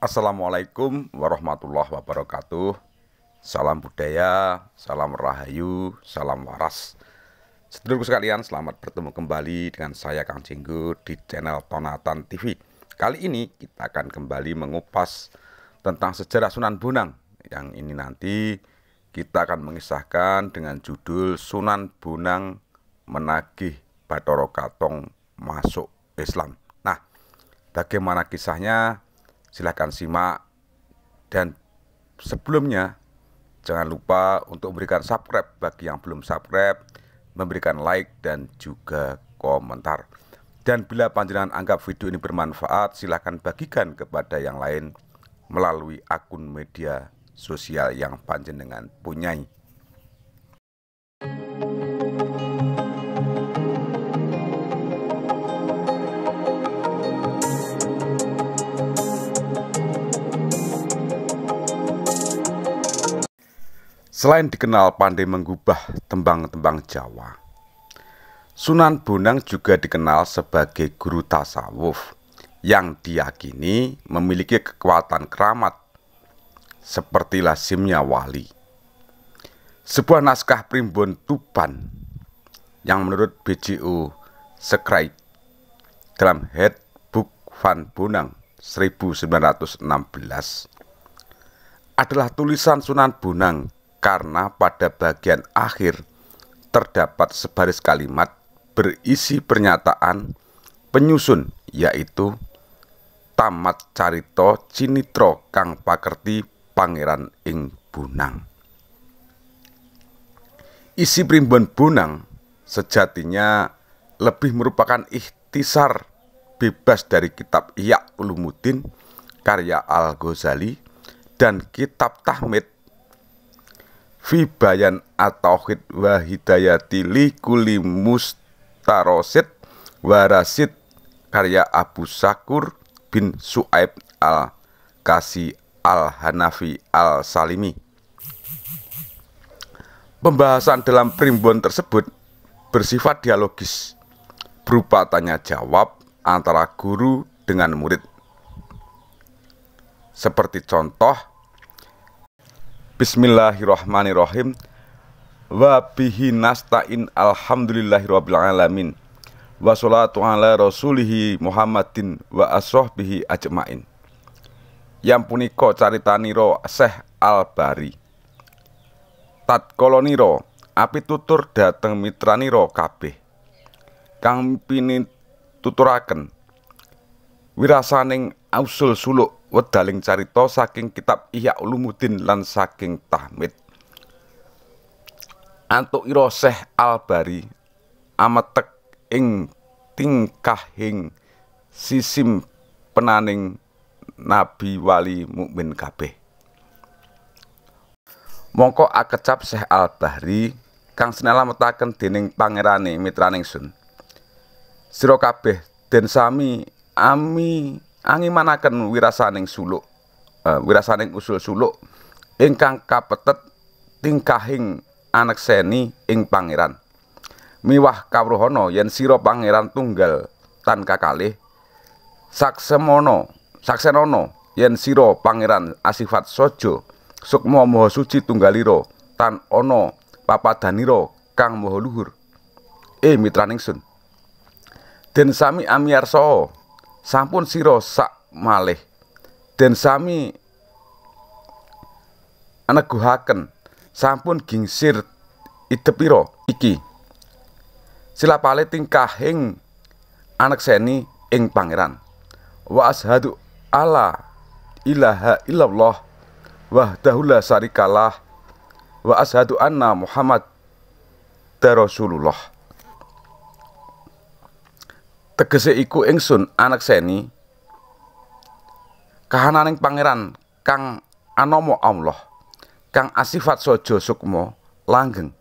Assalamualaikum warahmatullahi wabarakatuh. Salam budaya, salam rahayu, salam waras. Sedulurku sekalian, selamat bertemu kembali dengan saya Kang Cinggu di channel Tonatan TV. Kali ini kita akan kembali mengupas tentang sejarah Sunan Bonang. Yang ini nanti kita akan mengisahkan dengan judul Sunan Bonang Menagih Batoro Katong Masuk Islam. Nah, bagaimana kisahnya? silahkan simak dan sebelumnya jangan lupa untuk memberikan subscribe bagi yang belum subscribe memberikan like dan juga komentar dan bila panjenengan anggap video ini bermanfaat silahkan bagikan kepada yang lain melalui akun media sosial yang panjenengan punyai Selain dikenal pandai mengubah tembang-tembang Jawa, Sunan Bonang juga dikenal sebagai guru tasawuf yang diyakini memiliki kekuatan keramat seperti lazimnya wali. Sebuah naskah primbon Tuban yang menurut BJU Sekrait dalam Head Book Van Bonang 1916 adalah tulisan Sunan Bonang karena pada bagian akhir terdapat sebaris kalimat berisi pernyataan penyusun yaitu tamat carito cinitro kang pakerti pangeran ing bunang. Isi primbon bunang sejatinya lebih merupakan ikhtisar bebas dari kitab Iyak Ulumuddin karya Al-Ghazali dan kitab Tahmid Fibayan atauhid wa hidayati li kuli mustarosid warasid karya Abu Sakur bin Suaib al Kasi al Hanafi al Salimi. Pembahasan dalam primbon tersebut bersifat dialogis berupa tanya jawab antara guru dengan murid. Seperti contoh Bismillahirrahmanirrahim Wa bihi nasta'in alhamdulillahirabbil alamin Wassalatu ala rasulihi Muhammadin wa asrohbihi ajmain Yang puniko caritaniro Syekh Al-Bari Tat koloniro api tutur dateng mitraniro kabeh Kang pini tuturaken wirasaning ausul suluk wedaling carita saking kitab Ihya Ulumuddin lan saking Tahmid. Antuk Iroseh Albari ametek ing tingkahing sisim penaning Nabi Wali Mukmin kabeh. Mongko akecap Syekh Al-Bahri kang sinelametaken dening pangerane mitraning Sun. Sira kabeh den sami ami angimanaken wirasaning suluk uh, wirasaning usul suluk ingkang kapetet tingkahing anak seni ing pangeran miwah kawruhana yen sira pangeran tunggal tan kakalih saksemono saksenono yen sira pangeran asifat sojo sukmo moho suci tunggaliro tan ono papadaniro kang moho luhur E mitraning sun den sami amiyarsa sampun siro sak malih dan sami aneguhaken sampun gingsir idepiro iki silapale tingkahing anak seni ing pangeran wa ashadu ala ilaha illallah wahdahu la syarikalah wa ashadu anna muhammad rasulullah tegese iku ingsun anak seni kahananing pangeran kang Anomo Allah kang asifat Sojo Sukmo langgeng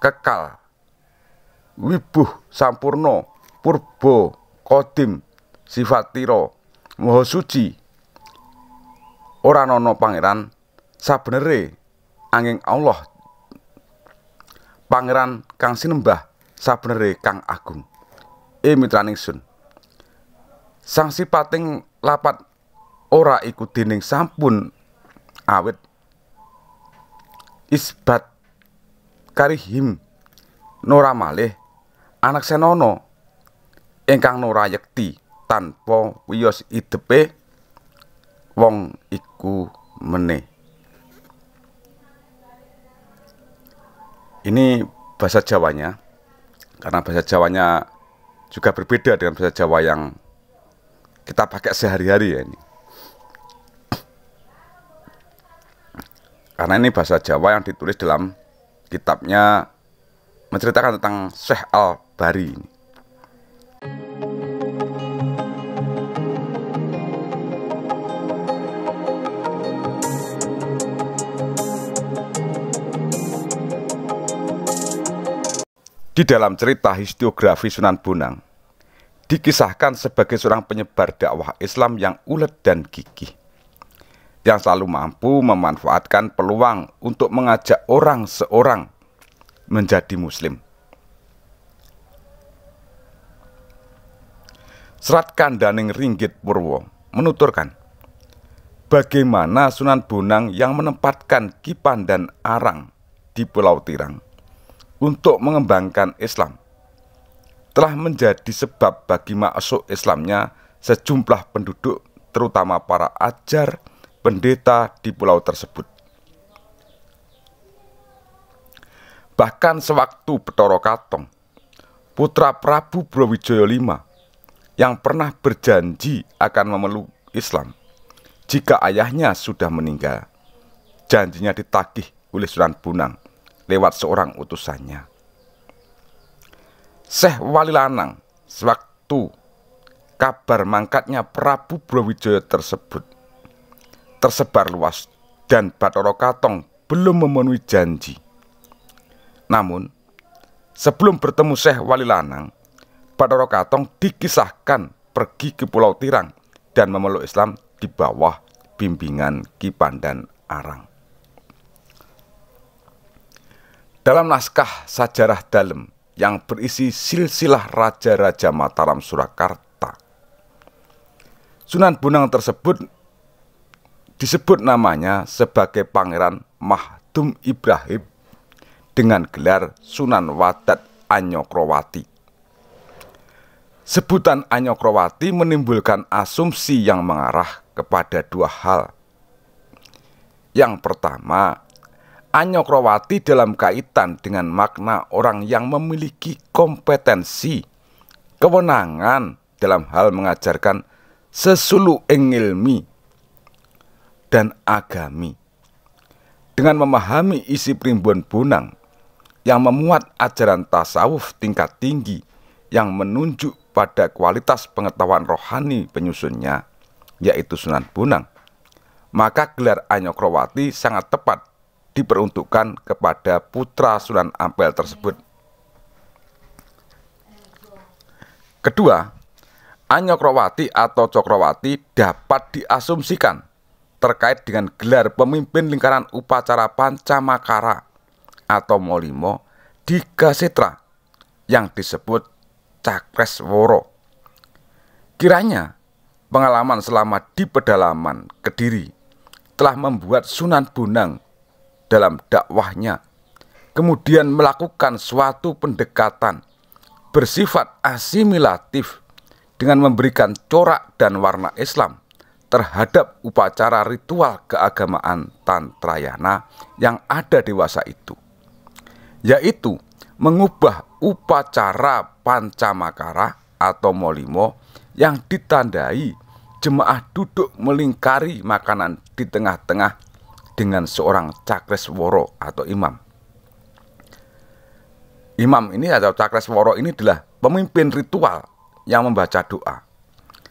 kekal wibuh sampurno purbo, kodim tiro moho suci Oranono ana pangeran sabenere angin Allah pangeran kang sinembah sabenere kang agung e eh, mitraning sun sang sipating lapat ora iku dening sampun awet isbat karihim nora malih anak senono ingkang nora yekti tanpa wiyos idepe wong iku meneh ini bahasa Jawanya karena bahasa Jawanya juga berbeda dengan bahasa Jawa yang kita pakai sehari-hari ya ini. Karena ini bahasa Jawa yang ditulis dalam kitabnya menceritakan tentang Syekh Al-Bari ini. Di dalam cerita historiografi Sunan Bonang, dikisahkan sebagai seorang penyebar dakwah Islam yang ulet dan gigih yang selalu mampu memanfaatkan peluang untuk mengajak orang seorang menjadi muslim. Serat Kandaning Ringgit Purwo menuturkan bagaimana Sunan Bonang yang menempatkan Kipan dan Arang di Pulau Tirang untuk mengembangkan Islam telah menjadi sebab bagi masuk Islamnya sejumlah penduduk terutama para ajar pendeta di pulau tersebut. Bahkan sewaktu Betoro Katong, putra Prabu Brawijaya V yang pernah berjanji akan memeluk Islam jika ayahnya sudah meninggal. Janjinya ditagih oleh Sunan Bunang lewat seorang utusannya. Syekh Walilanang sewaktu kabar mangkatnya Prabu Brawijaya tersebut tersebar luas dan Batoro Katong belum memenuhi janji. Namun, sebelum bertemu Syekh Walilanang, Batoro Katong dikisahkan pergi ke Pulau Tirang dan memeluk Islam di bawah bimbingan Ki Pandan Arang. Dalam naskah Sajarah dalam yang berisi silsilah Raja-Raja Mataram Surakarta, Sunan Bunang tersebut disebut namanya sebagai Pangeran Mahdum Ibrahim dengan gelar Sunan Wadat Anyokrowati. Sebutan Anyokrowati menimbulkan asumsi yang mengarah kepada dua hal. Yang pertama, Anyokrowati dalam kaitan dengan makna orang yang memiliki kompetensi, kewenangan dalam hal mengajarkan sesulu ilmi dan agami. Dengan memahami isi primbon bunang yang memuat ajaran tasawuf tingkat tinggi yang menunjuk pada kualitas pengetahuan rohani penyusunnya, yaitu Sunan Bunang, maka gelar Anyokrowati sangat tepat diperuntukkan kepada putra Sunan Ampel tersebut. Kedua, Anyokrowati atau Cokrowati dapat diasumsikan terkait dengan gelar pemimpin lingkaran upacara Pancamakara atau Molimo di Gasetra yang disebut Cakresworo. Kiranya pengalaman selama di pedalaman Kediri telah membuat Sunan Bonang dalam dakwahnya, kemudian melakukan suatu pendekatan bersifat asimilatif dengan memberikan corak dan warna Islam terhadap upacara ritual keagamaan Tantrayana yang ada dewasa itu, yaitu mengubah upacara pancamakara atau molimo yang ditandai jemaah duduk melingkari makanan di tengah-tengah dengan seorang Cakresworo atau imam. Imam ini atau Cakresworo ini adalah pemimpin ritual yang membaca doa.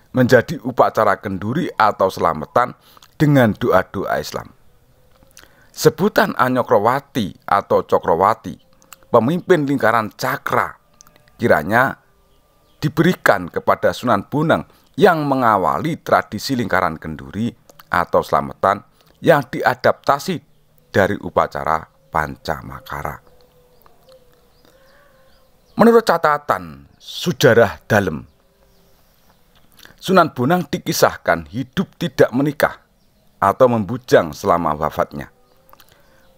Menjadi upacara kenduri atau selamatan dengan doa-doa Islam. Sebutan Anyokrowati atau Cokrowati, pemimpin lingkaran cakra, kiranya diberikan kepada Sunan Bonang yang mengawali tradisi lingkaran kenduri atau selamatan yang diadaptasi dari upacara Pancamakara. Menurut catatan sejarah dalam, Sunan Bonang dikisahkan hidup tidak menikah atau membujang selama wafatnya.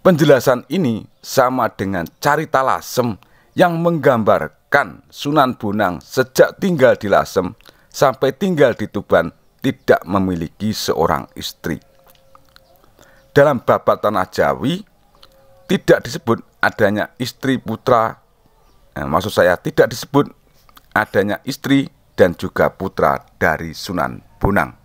Penjelasan ini sama dengan carita lasem yang menggambarkan Sunan Bonang sejak tinggal di Lasem sampai tinggal di Tuban tidak memiliki seorang istri dalam babat tanah Jawi tidak disebut adanya istri putra. eh, maksud saya tidak disebut adanya istri dan juga putra dari Sunan Bonang.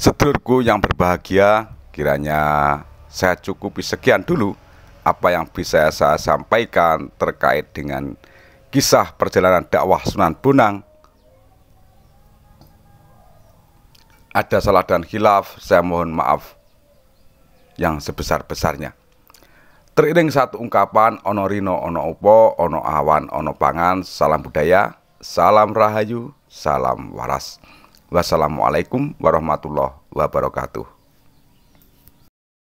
Sedulurku yang berbahagia, kiranya saya cukupi sekian dulu apa yang bisa saya sampaikan terkait dengan kisah perjalanan dakwah Sunan Bonang. Ada salah dan khilaf, saya mohon maaf yang sebesar-besarnya. Teriring satu ungkapan, ono rino, ono upo, ono awan, ono pangan, salam budaya, salam rahayu, salam waras. Wassalamualaikum warahmatullahi wabarakatuh.